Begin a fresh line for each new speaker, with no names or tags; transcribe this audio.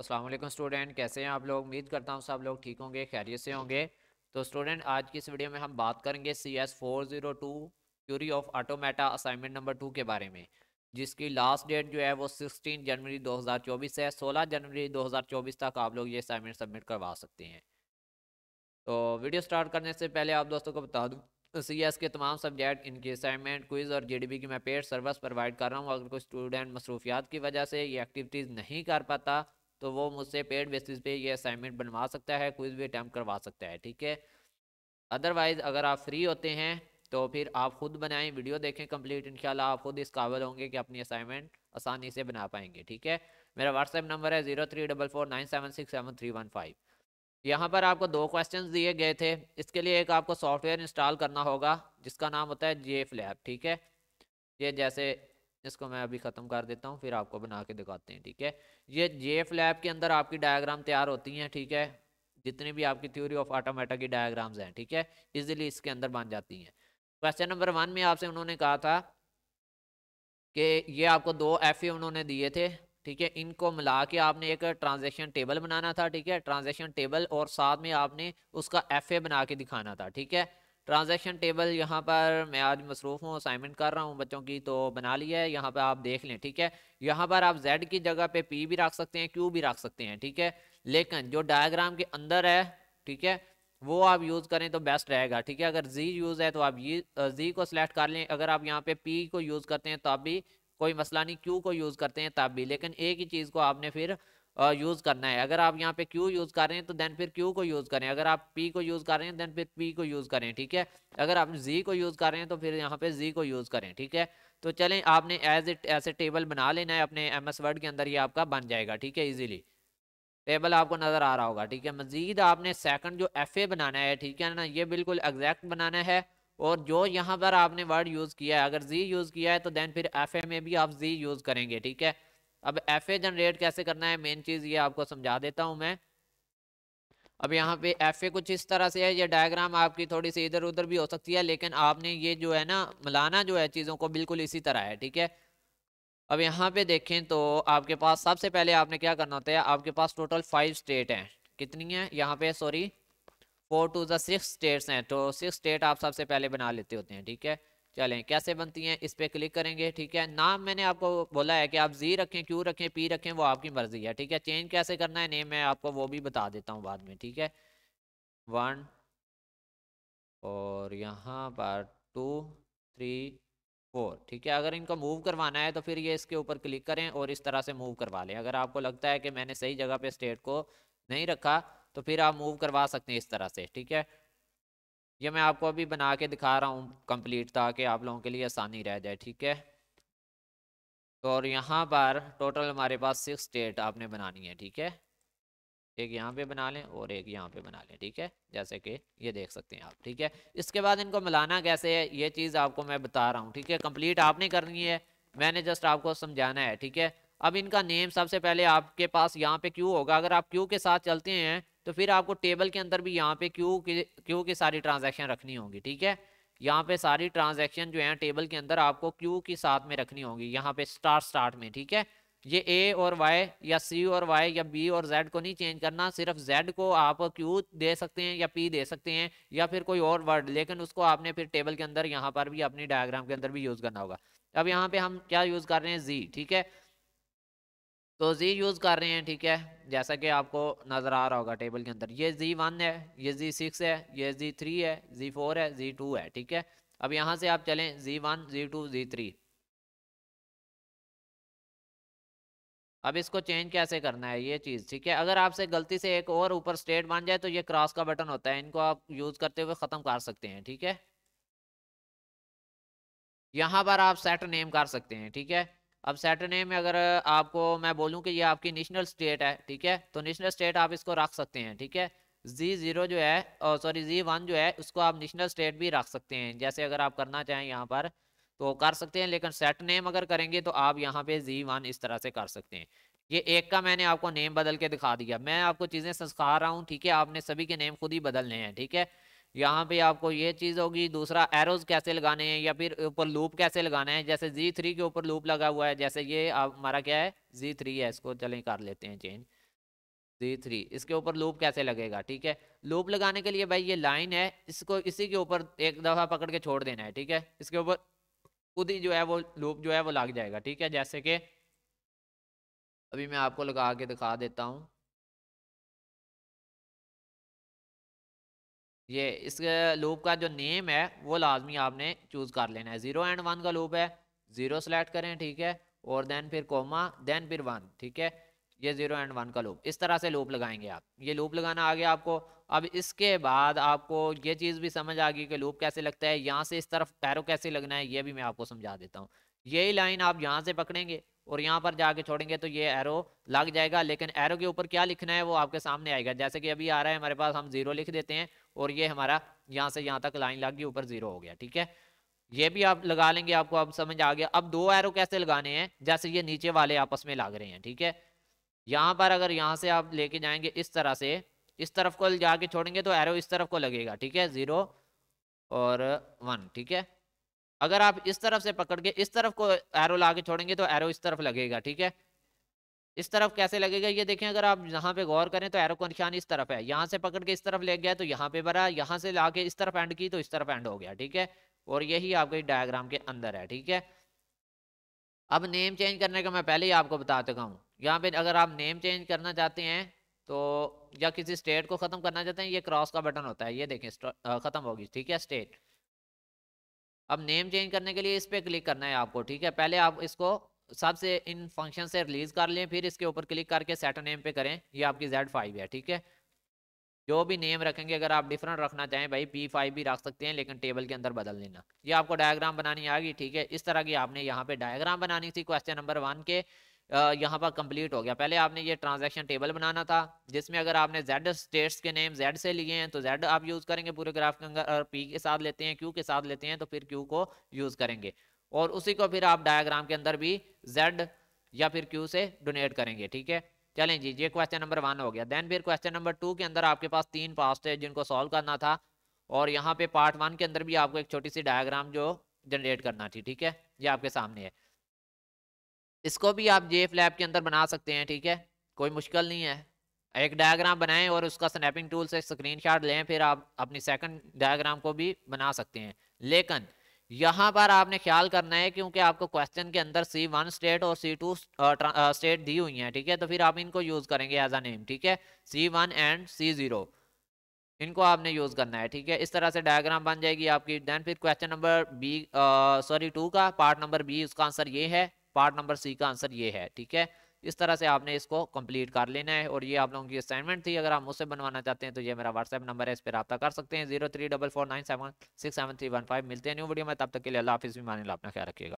Aslam student कैसे हैं आप लोग उम्मीद करता हूँ सब लोग ठीक होंगे खैरियत से होंगे तो स्टूडेंट आज की इस वीडियो में हम बात करेंगे C S four zero two theory of automata assignment number two के बारे में जिसकी लास्ट डेट जो है वो सिक्सटीन जनवरी दो हज़ार चौबीस है सोलह जनवरी दो हज़ार चौबीस तक आप लोग ये असाइनमेंट सबमिट करवा सकते हैं तो वीडियो स्टार्ट करने से पहले आप दोस्तों को बता दूँ सी एस के तमाम सब्जेक्ट इनकी असाइनमेंट क्विज़ और जी डी बी की मैं पेड सर्विस प्रोवाइड कर रहा हूँ अगर कोई स्टूडेंट मसरूफियात की वजह से ये एक्टिविटीज़ नहीं कर पाता तो वो मुझसे पेड बेसिस पे ये असाइनमेंट बनवा सकता है क्विज भी अटैम्प्ट करवा सकता है ठीक है अदरवाइज़ अगर आप फ्री होते हैं तो फिर आप खुद बनाएं वीडियो देखें कंप्लीट इंशाल्लाह आप खुद इस काबिल होंगे कि अपनी असाइनमेंट आसानी से बना पाएंगे ठीक है मेरा व्हाट्सएप नंबर है zero three double four nine seven six seven three one five यहाँ पर आपको दो क्वेश्चन दिए गए थे इसके लिए एक आपको सॉफ्टवेयर इंस्टॉल करना होगा जिसका नाम होता है जे फ्लैप ठीक है ये जैसे इसको मैं अभी ख़त्म कर देता हूँ फिर आपको बना के दिखाते हैं ठीक है ये जे फ्लैप के अंदर आपकी डायग्राम तैयार होती हैं ठीक है जितनी भी आपकी थ्योरी ऑफ ऑटोमेटा की डायग्राम्स हैं ठीक है इजीली इसके अंदर बन जाती हैं क्वेश्चन नंबर वन में आपसे उन्होंने कहा था कि ये आपको दो एफ उन्होंने दिए थे ठीक है इनको मिला के आपने एक ट्रांजेक्शन टेबल बनाना था ठीक है ट्रांजेक्शन टेबल और साथ में आपने उसका एफ बना के दिखाना था ठीक है ट्रांजैक्शन टेबल यहाँ पर मैं आज मसरूफ़ हूँ असाइनमेंट कर रहा हूँ बच्चों की तो बना लिया है यहाँ पर आप देख लें ठीक है यहाँ पर आप जेड की जगह पे पी भी रख सकते हैं क्यू भी रख सकते हैं ठीक है लेकिन जो डायग्राम के अंदर है ठीक है वो आप यूज़ करें तो बेस्ट रहेगा ठीक है अगर जी यूज़ है तो आप ये जी को सिलेक्ट कर लें अगर आप यहाँ पे पी को यूज़ करते हैं तो आप भी कोई मसला नहीं क्यू को यूज़ करते हैं तब भी लेकिन एक ही चीज़ को आपने फिर यूज़ करना है अगर आप यहाँ पे क्यू यूज़ कर रहे हैं तो देन फिर क्यू को यूज़ करें अगर आप पी को यूज़ कर रहे हैं देन फिर पी को यूज़ करें ठीक है अगर आप जी को यूज़ कर रहे हैं तो फिर यहाँ पे जी को यूज़ करें ठीक है तो चलें आपने एज इट ऐसे टेबल बना लेना है अपने एम एस वर्ड के अंदर ये आपका बन जाएगा ठीक है ईजिली टेबल आपको नज़र आ रहा होगा ठीक है मज़ीद आपने सेकंड जो एफ ए बनाना है ठीक है ना ये बिल्कुल एग्जैक्ट बनाना है और जो यहाँ पर आपने वर्ड यूज़ किया है अगर जी यूज़ किया है तो देन फिर एफ ए में भी आप जी यूज़ करेंगे ठीक है अब एफ ए जनरेट कैसे करना है मेन चीज़ ये आपको समझा देता हूँ मैं अब यहाँ पे एफ ए कुछ इस तरह से है ये डायग्राम आपकी थोड़ी सी इधर उधर भी हो सकती है लेकिन आपने ये जो है ना मिलाना जो है चीज़ों को बिल्कुल इसी तरह है ठीक है अब यहाँ पे देखें तो आपके पास सबसे पहले आपने क्या करना होता है आपके पास टोटल फाइव स्टेट हैं कितनी है यहाँ पे sorry four to the six states हैं तो सिक्स स्टेट आप सबसे पहले बना लेते होते हैं ठीक है चलें कैसे बनती हैं इस पर क्लिक करेंगे ठीक है नाम मैंने आपको बोला है कि आप जी रखें क्यू रखें पी रखें वो आपकी मर्जी है ठीक है चेंज कैसे करना है नेम मैं आपको वो भी बता देता हूँ बाद में ठीक है वन और यहाँ पर टू थ्री फोर ठीक है अगर इनको मूव करवाना है तो फिर ये इसके ऊपर क्लिक करें और इस तरह से मूव करवा लें अगर आपको लगता है कि मैंने सही जगह पे स्टेट को नहीं रखा तो फिर आप मूव करवा सकते हैं इस तरह से ठीक है ये मैं आपको अभी बना के दिखा रहा हूँ कंप्लीट ताकि आप लोगों के लिए आसानी रह जाए ठीक है तो और यहाँ पर टोटल हमारे पास सिक्स स्टेट आपने बनानी है ठीक है एक यहाँ पे बना लें और एक यहाँ पे बना लें ठीक है जैसे कि ये देख सकते हैं आप ठीक है इसके बाद इनको मिलाना कैसे है ये चीज़ आपको मैं बता रहा हूँ ठीक है कम्प्लीट आपने करनी है मैंने जस्ट आपको समझाना है ठीक है अब इनका नेम सबसे पहले आपके पास यहाँ पे क्यू होगा अगर आप क्यू के साथ चलते हैं तो फिर आपको टेबल के अंदर भी यहाँ पे क्यू के क्यू की सारी ट्रांजेक्शन रखनी होगी ठीक है यहाँ पे सारी ट्रांजेक्शन जो है टेबल के अंदर आपको क्यू के साथ में रखनी होगी यहाँ पे स्टार्ट स्टार्ट में ठीक है ये ए और वाई या सी और वाई या बी और जेड को नहीं चेंज करना सिर्फ जेड को आप क्यू दे सकते हैं या पी दे सकते हैं या फिर कोई और वर्ड लेकिन उसको आपने फिर टेबल के अंदर यहाँ पर भी अपनी डायग्राम के अंदर भी यूज करना होगा अब यहाँ पे हम क्या यूज कर रहे हैं जी ठीक है तो जी यूज़ कर रहे हैं ठीक है जैसा कि आपको नज़र आ रहा होगा टेबल के अंदर ये जी वन है ये जी सिक्स है ये जी थ्री है जी फोर है जी टू है ठीक है अब यहाँ से आप चलें G one G two G three अब इसको चेंज कैसे करना है ये चीज़ ठीक है अगर आपसे गलती से एक और ऊपर स्टेट बन जाए तो ये क्रॉस का बटन होता है इनको आप यूज़ करते हुए ख़त्म कर सकते हैं ठीक है यहाँ पर आप सेट नेम कर सकते हैं ठीक है अब सैटरडे में अगर आपको मैं बोलूँ कि ये आपकी नेशनल स्टेट है ठीक है तो नेशनल स्टेट आप इसको रख सकते हैं ठीक है जी ज़ीरो जो है सॉरी जी वन जो है उसको आप नेशनल स्टेट भी रख सकते हैं जैसे अगर आप करना चाहें यहाँ पर तो कर सकते हैं लेकिन सेट नेम अगर करेंगे तो आप यहाँ पे जी वन इस तरह से कर सकते हैं ये एक का मैंने आपको नेम बदल के दिखा दिया मैं आपको चीज़ें सिखा रहा हूँ ठीक है आपने सभी के नेम खुद ही बदलने हैं ठीक है यहाँ पे आपको ये चीज़ होगी दूसरा एरोज कैसे लगाने हैं या फिर ऊपर लूप कैसे लगाना है जैसे जी थ्री के ऊपर लूप लगा हुआ है जैसे ये हमारा क्या है जी थ्री है इसको चले कर लेते हैं चेंज जी थ्री इसके ऊपर लूप कैसे लगेगा ठीक है लूप लगाने के लिए भाई ये लाइन है इसको इसी के ऊपर एक दफ़ा पकड़ के छोड़ देना है ठीक है इसके ऊपर खुद ही जो है वो लूप जो है वो लग जाएगा ठीक है जैसे कि अभी मैं आपको लगा के दिखा देता हूँ ये इस लूप का जो नेम है वो लाजमी आपने चूज़ कर लेना है ज़ीरो एंड वन का लूप है ज़ीरो सेलेक्ट करें ठीक है और देन फिर कोमा देन फिर वन ठीक है ये ज़ीरो एंड वन का लूप इस तरह से लूप लगाएंगे आप ये लूप लगाना आ गया आपको अब इसके बाद आपको ये चीज़ भी समझ आ गई कि लूप कैसे लगता है यहाँ से इस तरफ पैरों कैसे लगना है ये भी मैं आपको समझा देता हूँ यही लाइन आप यहाँ से पकड़ेंगे और यहाँ पर जाके छोड़ेंगे तो ये एरो लग जाएगा लेकिन एरो के ऊपर क्या लिखना है वो आपके सामने आएगा जैसे कि अभी आ रहा है हमारे पास हम जीरो लिख देते हैं और ये हमारा यहाँ से यहाँ तक लाइन लग गई ऊपर जीरो हो गया ठीक है ये भी आप लगा लेंगे आपको अब समझ आ गया अब दो एरो कैसे लगाने हैं जैसे ये नीचे वाले आपस में लाग रहे हैं ठीक है यहाँ पर अगर यहाँ से आप लेके जाएंगे इस तरह से इस तरफ को जाके छोड़ेंगे तो एरो इस तरफ को लगेगा ठीक है जीरो और वन ठीक है अगर आप इस तरफ से पकड़ के इस तरफ को एरो ला छोड़ेंगे तो एरो इस तरफ लगेगा ठीक है इस तरफ कैसे लगेगा ये देखें अगर आप यहाँ पे गौर करें तो एरो का निशान इस तरफ है यहाँ से पकड़ के इस तरफ ले गया तो यहाँ पे भरा यहाँ से ला इस तरफ एंड की तो इस तरफ एंड हो गया ठीक है और यही आपके डायग्राम के अंदर है ठीक है अब नेम चेंज करने का मैं पहले ही आपको बता चुका हूँ यहाँ पे अगर आप नेम चेंज करना चाहते हैं तो या किसी स्टेट को ख़त्म करना चाहते हैं ये क्रॉस का बटन होता है ये देखें ख़त्म होगी ठीक है स्टेट अब नेम चेंज करने के लिए इस पर क्लिक करना है आपको ठीक है पहले आप इसको सबसे इन फंक्शन से रिलीज कर लें फिर इसके ऊपर क्लिक करके सेट नेम पे करें ये आपकी जेड फाइव है ठीक है जो भी नेम रखेंगे अगर आप डिफरेंट रखना चाहें भाई पी फाइव भी रख सकते हैं लेकिन टेबल के अंदर बदल लेना ये आपको डायग्राम बनानी आएगी ठीक है इस तरह की आपने यहाँ पे डायग्राम बनानी थी क्वेश्चन नंबर वन के यहाँ पर कंप्लीट हो गया पहले आपने ये ट्रांजैक्शन टेबल बनाना था जिसमें अगर आपने जेड स्टेट्स के नेम जेड से लिए हैं तो जेड आप यूज़ करेंगे पूरे ग्राफ के अंदर और पी के साथ लेते हैं क्यू के साथ लेते हैं तो फिर क्यू को यूज़ करेंगे और उसी को फिर आप डायग्राम के अंदर भी जेड या फिर क्यू से डोनेट करेंगे ठीक है चलें जी ये क्वेश्चन नंबर वन हो गया देन फिर क्वेश्चन नंबर टू के अंदर आपके पास तीन पास्ट है जिनको सॉल्व करना था और यहाँ पे पार्ट वन के अंदर भी आपको एक छोटी सी डायग्राम जो जनरेट करना थी ठीक है ये आपके सामने है इसको भी आप जे फ्लैप के अंदर बना सकते हैं ठीक है कोई मुश्किल नहीं है एक डायग्राम बनाएं और उसका स्नैपिंग टूल से स्क्रीनशॉट लें फिर आप अपनी सेकंड डायग्राम को भी बना सकते हैं लेकिन यहाँ पर आपने ख्याल करना है क्योंकि आपको क्वेश्चन के अंदर सी वन स्टेट और सी टू स्टेट दी हुई हैं ठीक है तो फिर आप इनको यूज़ करेंगे एज अ नेम ठीक है C one and C zero इनको आपने यूज़ करना है ठीक है इस तरह से डायग्राम बन जाएगी आपकी देन फिर question number B sorry two का पार्ट नंबर बी उसका आंसर ये है पार्ट नंबर सी का आंसर ये है ठीक है इस तरह से आपने इसको कंप्लीट कर लेना है और ये आप लोगों की असाइनमेंट थी अगर आप मुझसे बनवाना चाहते हैं तो ये मेरा व्हाट्सएप नंबर है इस पर रब्ता कर सकते हैं zero three double four nine seven six seven three one five मिलते हैं न्यू वीडियो में तब तक के लिए अल्लाह हाफिज़ भी मानी अपना ख्याल रखिएगा